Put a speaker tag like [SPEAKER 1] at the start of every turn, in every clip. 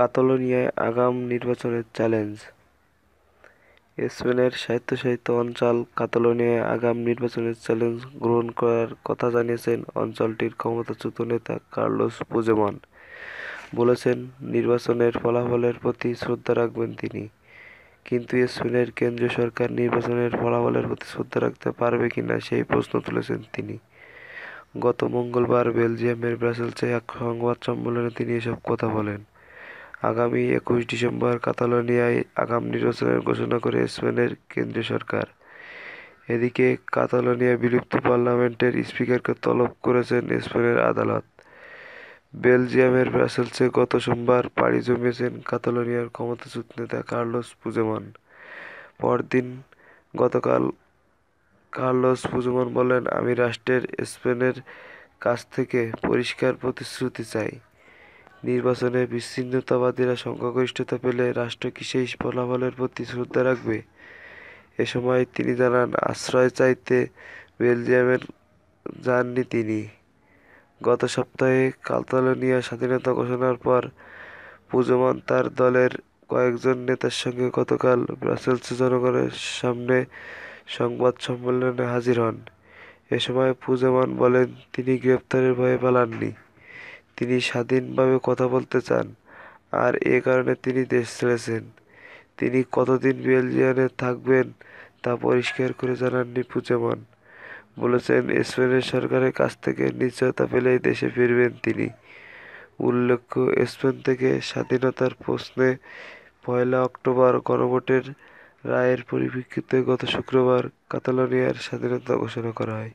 [SPEAKER 1] কাতালোনিয়ায় আগাম নির্বাচনের চ্যালেঞ্জ স্পেনের স্বায়ত্তশাসিত অঞ্চল কাতালোনিয়ায় আগাম নির্বাচনের চ্যালেঞ্জ গ্রহণ করার কথা জানিয়েছেন অঞ্চলটির ক্ষমতাচ্যুত নেতা কার্লোস পুজেমন বলেছেন নির্বাচনের ফলাফলের প্রতি শ্রদ্ধা রাখবেন তিনি কিন্তু স্পেনের কেন্দ্রীয় সরকার নির্বাচনের ফলাফলের প্রতি শ্রদ্ধা রাখতে পারবে কিনা সেই প্রশ্ন তুলেছেন তিনি গত মঙ্গলবার বেলজিয়ামের ব্রাসেলসে এক সংবাদ সম্মেলনে তিনি এসব কথা বলেন আগামী একুশ ডিসেম্বর কাতালোনিয়ায় আগাম নির্বাচনের ঘোষণা করে স্পেনের কেন্দ্রীয় সরকার এদিকে কাতালোনিয়া বিলুপ্ত পার্লামেন্টের স্পিকারকে তলব করেছেন স্পেনের আদালত বেলজিয়ামের ব্রাসেলসে গত সোমবার পাড়ি জমিয়েছেন কাতালোনিয়ার ক্ষমতাচ্যুত নেতা কার্লোস পুজেমন পরদিন গতকাল কার্লোস পুজেমন বলেন আমি রাষ্ট্রের স্পেনের কাছ থেকে পরিষ্কার প্রতিশ্রুতি চাই নির্বাচনে বিচ্ছিন্নতাবাদীরা সংখ্যাগরিষ্ঠতা পেলে রাষ্ট্র কি সেই ফলাফলের প্রতি শ্রদ্ধা রাখবে এ সময় তিনি জানান আশ্রয় চাইতে বেলজিয়ামের যাননি তিনি গত সপ্তাহে কাতালোনিয়া স্বাধীনতা ঘোষণার পর পুজোমান তার দলের কয়েকজন নেতার সঙ্গে গতকাল ব্রাসেলস জনগণের সামনে সংবাদ সম্মেলনে হাজির হন এ সময় পুজোমান বলেন তিনি গ্রেপ্তারের ভয়ে পালাননি তিনি স্বাধীনভাবে কথা বলতে চান আর এ কারণে তিনি দেশ ছেড়েছেন তিনি কতদিন বেলজিয়ামে থাকবেন তা পরিষ্কার করে জানাননি পুচেমন বলেছেন স্পেনের সরকারের কাছ থেকে নিশ্চয়তা পেলেই দেশে ফিরবেন তিনি উল্লেখ্য স্পেন থেকে স্বাধীনতার প্রশ্নে পয়লা অক্টোবর গণভোটের রায়ের পরিপ্রেক্ষিতে গত শুক্রবার কাতালোনিয়ার স্বাধীনতা ঘোষণা করা হয়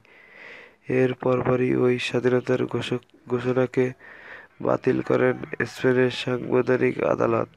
[SPEAKER 1] এর পরপরই ওই স্বাধীনতার ঘোষক ঘোষণাকে বাতিল করেন স্পেনের সাংবিধানিক আদালত